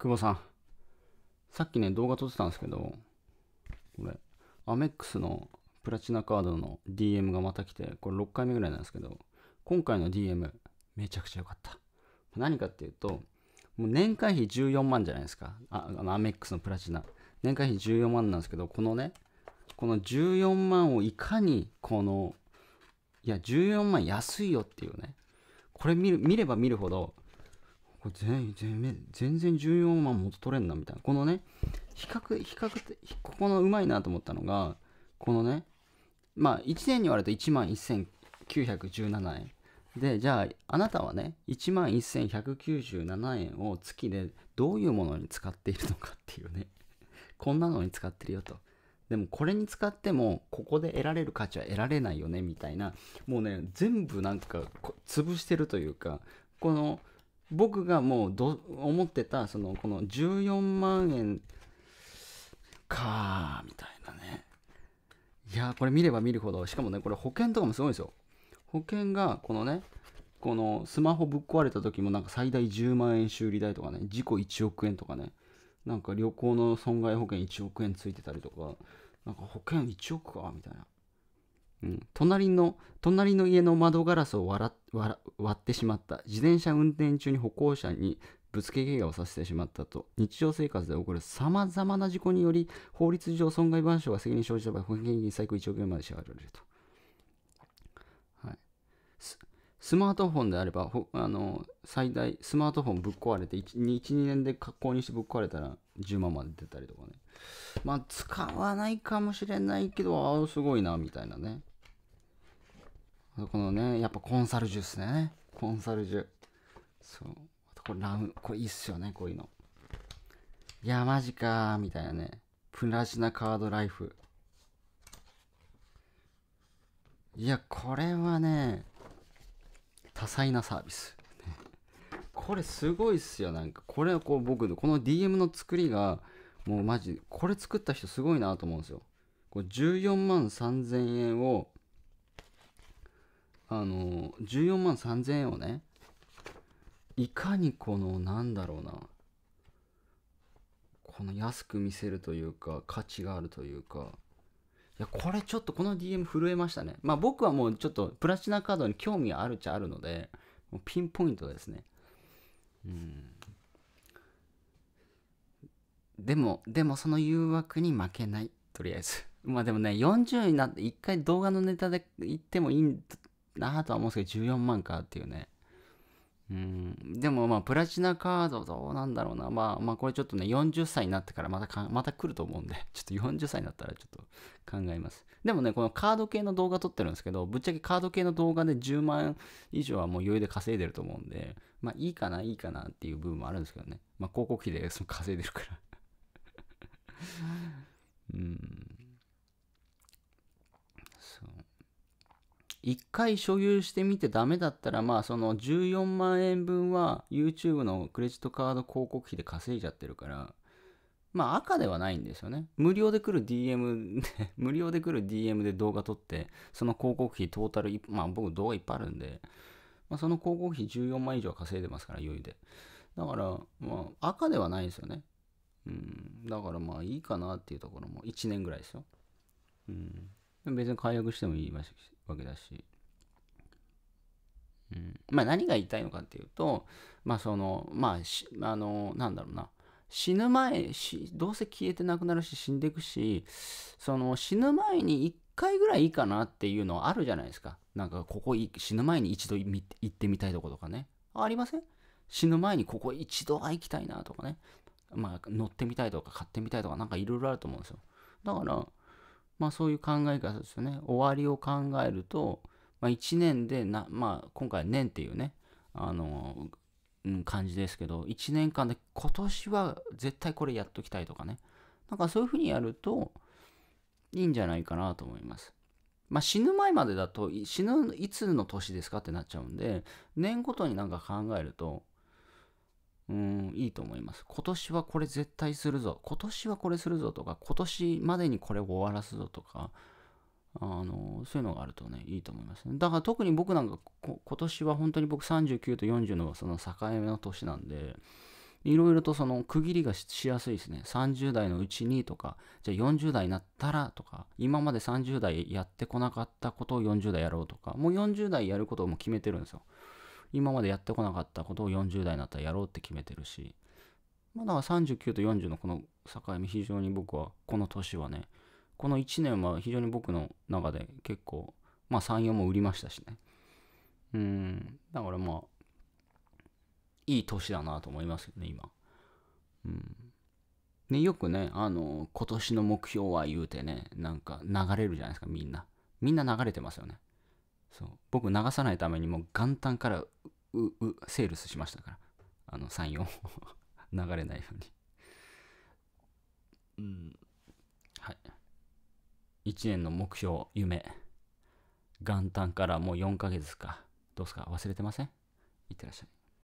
久保さん。さっきね、動画撮ってたんですけど、これ、アメックスのプラチナカードの DM がまた来て、これ6回目ぐらいなんですけど、今回の DM、めちゃくちゃ良かった。何かっていうと、もう年会費14万じゃないですか。ああの、アメックスのプラチナ。年会費14万なんですけど、このね、この14万をいかに、この、いや、14万安いよっていうね、これ見れば見るほど、これ全全全然14万元取れんなみたいなこのね比較比較ここのうまいなと思ったのがこのねまあ1年に割ると1万1917円でじゃああなたはね1万1197円を月でどういうものに使っているのかっていうね こんなのに使ってるよとでもこれに使ってもここで得られる価値は得られないよねみたいなもうね全部なんか潰してるというかこの僕がもうど思ってたそのこの14万円かーみたいなねいやこれ見れば見るほどしかもねこれ保険とかもすごいんですよ保険がこのねこのスマホぶっ壊れた時もなんか最大10万円修理代とかね事故1億円とかねなんか旅行の損害保険1億円ついてたりとかなんか保険1億かみたいなうん、隣の隣の家の窓ガラスを割ってしまった自転車運転中に歩行者にぶつけ怪我をさせてしまったと日常生活で起こるさまざまな事故により法律上損害賠償が責任生じた場合保険金最高1億円まで支払われるとスマートフォンであれば、あの最大、スマートフォンぶっ壊れて1、1 2年で格好にしてぶっ壊れたら10万まで出たりとかね。まあ、使わないかもしれないけど、ああ、すごいな、みたいなね。このね、やっぱコンサルジュっすね。コンサルジュ。そう。これラウン、これいいっすよね、こういうの。いや、マジかー、みたいなね。プラチナカードライフ。いや、これはね、多彩なサービス。これすごいっすよ。なんか、これはこう僕の、この DM の作りが、もうマジ、これ作った人すごいなと思うんですよ。こ14万3000円を、あの、14万3000円をね、いかにこの、なんだろうな、この安く見せるというか、価値があるというか、やこれちょっとこの DM 震えましたねまあ僕はもうちょっとプラチナカードに興味があるっちゃあるのでもうピンポイントですねうんでもでもその誘惑に負けないとりあえず まあでもね40になって1回動画のネタで言ってもいいなとは思うんですけど14万かっていうねうん、でもまあプラチナカードどうなんだろうな。まあまあこれちょっとね40歳になってからまたかまた来ると思うんで、ちょっと40歳になったらちょっと考えます。でもね、このカード系の動画撮ってるんですけど、ぶっちゃけカード系の動画で10万以上はもう余裕で稼いでると思うんで、まあいいかな、いいかなっていう部分もあるんですけどね。まあ広告費でその稼いでるから うん。1回所有してみてダメだったら、まあその14万円分は YouTube のクレジットカード広告費で稼いじゃってるから、まあ赤ではないんですよね。無料で来る DM で 無料で来る DM で動画撮って、その広告費トータル、まあ僕動画いっぱいあるんで、まあ、その広告費14万以上稼いでますから余裕で。だから、まあ赤ではないですよね。うん。だからまあいいかなっていうところも1年ぐらいですよ。うん。別に解約してもいいわけだし、うん、まあ何が言いたいのかっていうとまあそのまああのなんだろうな死ぬ前どうせ消えてなくなるし死んでいくしその死ぬ前に1回ぐらいいいかなっていうのはあるじゃないですかなんかここ死ぬ前に一度行ってみたいとことかねありません死ぬ前にここ一度は行きたいなとかねまあ乗ってみたいとか買ってみたいとかなんかいろいろあると思うんですよだからまあそういう考え方ですよね。終わりを考えると、まあ、1年でな、まあ、今回年っていうね、あの、うん、感じですけど、1年間で今年は絶対これやっときたいとかね。なんかそういうふうにやるといいんじゃないかなと思います。まあ、死ぬ前までだと死ぬいつの年ですかってなっちゃうんで年ごとになんか考えるとうん、いいと思います。今年はこれ絶対するぞ。今年はこれするぞとか、今年までにこれを終わらすぞとか、あのそういうのがあるとね、いいと思います、ね。だから特に僕なんか、今年は本当に僕39と40のその境目の年なんで、いろいろとその区切りがしやすいですね。30代のうちにとか、じゃあ40代になったらとか、今まで30代やってこなかったことを40代やろうとか、もう40代やることをも決めてるんですよ。今までやってこなかったことを40代になったらやろうって決めてるし、まだ39と40のこの境目、非常に僕は、この年はね、この1年は非常に僕の中で結構、まあ3、4も売りましたしね。うん、だからまあ、いい年だなと思いますよね、今。うん。ね、よくね、あの、今年の目標は言うてね、なんか流れるじゃないですか、みんな。みんな流れてますよね。そう僕流さないためにもう元旦からううセールスしましたからあの34 流れないようにうんはい1年の目標夢元旦からもう4ヶ月かどうすか忘れてませんいってらっしゃい